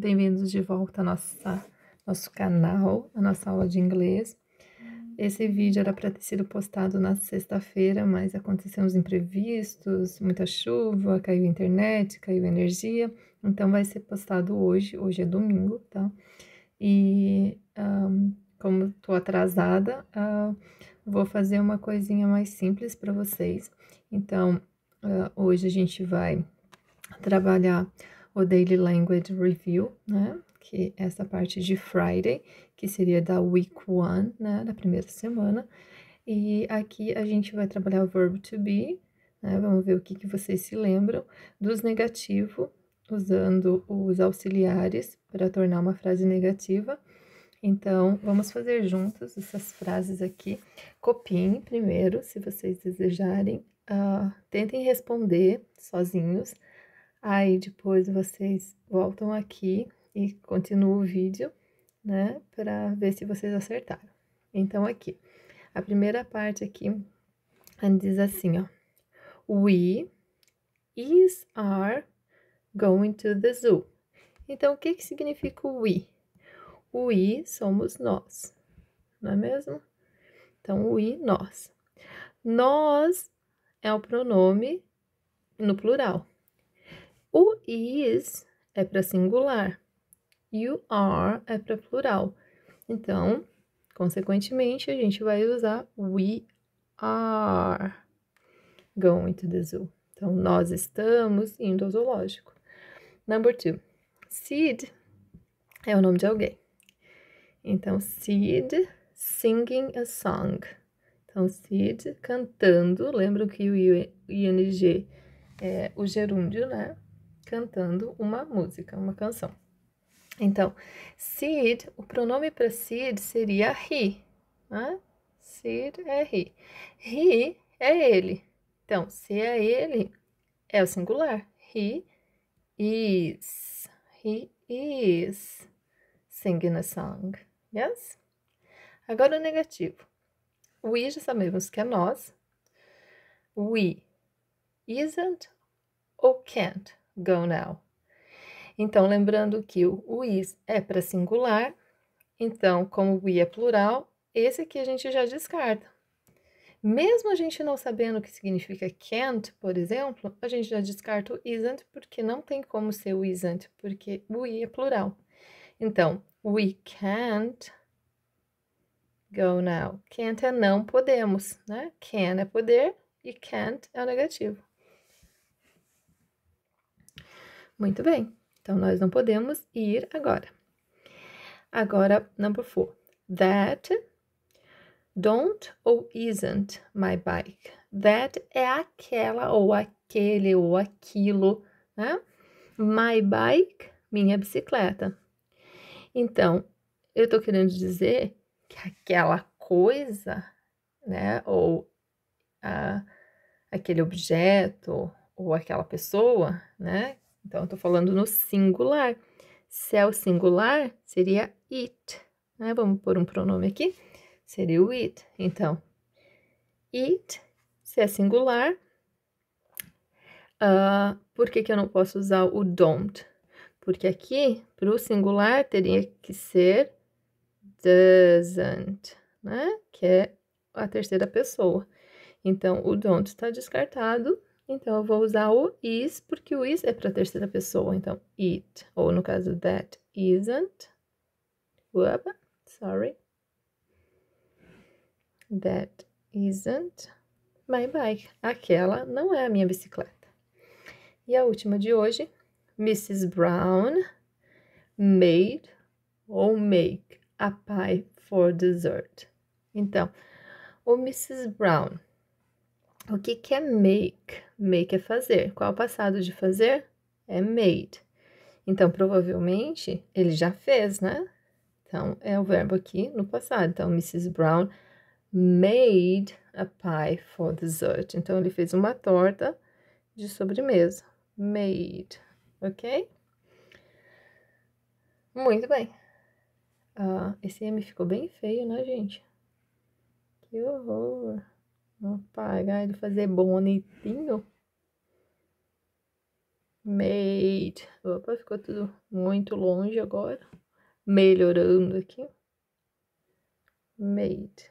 Bem-vindos de volta ao nossa, nosso canal, a nossa aula de inglês. Esse vídeo era para ter sido postado na sexta-feira, mas aconteceram os imprevistos, muita chuva, caiu internet, caiu energia, então vai ser postado hoje, hoje é domingo, tá? E um, como tô atrasada, uh, vou fazer uma coisinha mais simples para vocês. Então, uh, hoje a gente vai trabalhar o Daily Language Review, né? Que é essa parte de Friday, que seria da week one, né? Da primeira semana. E aqui a gente vai trabalhar o verbo to be, né? Vamos ver o que, que vocês se lembram dos negativos, usando os auxiliares para tornar uma frase negativa. Então, vamos fazer juntas essas frases aqui. Copiem primeiro, se vocês desejarem. Uh, tentem responder sozinhos Aí depois vocês voltam aqui e continuam o vídeo, né, para ver se vocês acertaram. Então aqui, a primeira parte aqui diz assim, ó: We is are going to the zoo. Então o que que significa we? We somos nós, não é mesmo? Então we nós. Nós é o pronome no plural. O is é para singular. You are é para plural. Então, consequentemente, a gente vai usar we are going to the zoo. Então, nós estamos indo ao zoológico. Number two. Sid é o nome de alguém. Então, Sid singing a song. Então, Sid cantando. Lembram que o ING é o gerúndio, né? cantando uma música, uma canção. Então, Sid, o pronome para Sid seria he. Né? Sid é he. He é ele. Então, se é ele, é o singular. He is. He is singing a song. Yes? Agora o negativo. We já sabemos que é nós. We isn't ou can't go now. Então, lembrando que o is é para singular, então, como we é plural, esse aqui a gente já descarta. Mesmo a gente não sabendo o que significa can't, por exemplo, a gente já descarta o isn't porque não tem como ser o isn't, porque o é plural. Então, we can't go now. Can't é não podemos, né? Can é poder e can't é o negativo. Muito bem, então nós não podemos ir agora. Agora, number four. That don't ou isn't my bike. That é aquela ou aquele ou aquilo, né? My bike, minha bicicleta. Então, eu estou querendo dizer que aquela coisa, né, ou aquele objeto ou aquela pessoa, né, então, eu tô falando no singular. Se é o singular, seria it, né? Vamos pôr um pronome aqui. Seria o it. Então, it, se é singular, uh, por que, que eu não posso usar o don't? Porque aqui, para o singular, teria que ser doesn't, né? Que é a terceira pessoa. Então, o don't está descartado então, eu vou usar o is, porque o is é para terceira pessoa. Então, it, ou no caso, that isn't. sorry. That isn't my bike. Aquela não é a minha bicicleta. E a última de hoje, Mrs. Brown made ou make a pie for dessert. Então, o Mrs. Brown o que, que é make? Make é fazer. Qual é o passado de fazer? É made. Então, provavelmente, ele já fez, né? Então, é o verbo aqui no passado. Então, Mrs. Brown made a pie for dessert. Então, ele fez uma torta de sobremesa. Made, ok? Muito bem. Ah, esse M ficou bem feio, né, gente? Que horror! Apagar ele fazer bonitinho. Made. Opa, ficou tudo muito longe agora. Melhorando aqui. Made.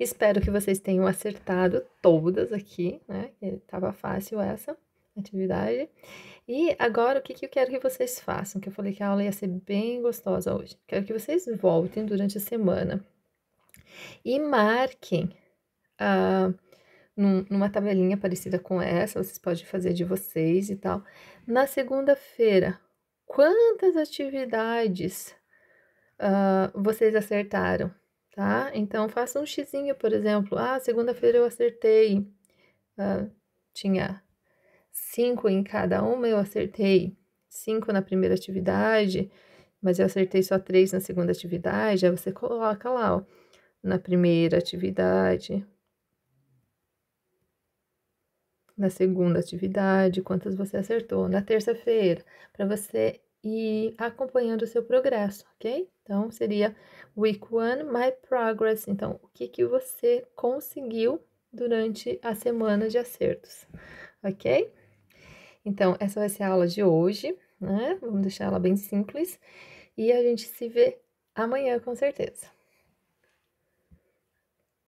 Espero que vocês tenham acertado todas aqui, né? Que tava fácil essa atividade. E agora, o que, que eu quero que vocês façam? Que eu falei que a aula ia ser bem gostosa hoje. Quero que vocês voltem durante a semana e marquem ah, num, numa tabelinha parecida com essa, vocês podem fazer de vocês e tal. Na segunda-feira, quantas atividades ah, vocês acertaram, tá? Então, faça um xizinho, por exemplo. Ah, segunda-feira eu acertei. Ah, tinha cinco em cada uma, eu acertei cinco na primeira atividade, mas eu acertei só três na segunda atividade. Aí você coloca lá, ó, na primeira atividade, na segunda atividade, quantas você acertou na terça-feira, para você ir acompanhando o seu progresso, ok? Então, seria Week One, My Progress. Então, o que, que você conseguiu durante a semana de acertos, ok? Então, essa vai ser a aula de hoje, né? Vamos deixar ela bem simples. E a gente se vê amanhã, com certeza.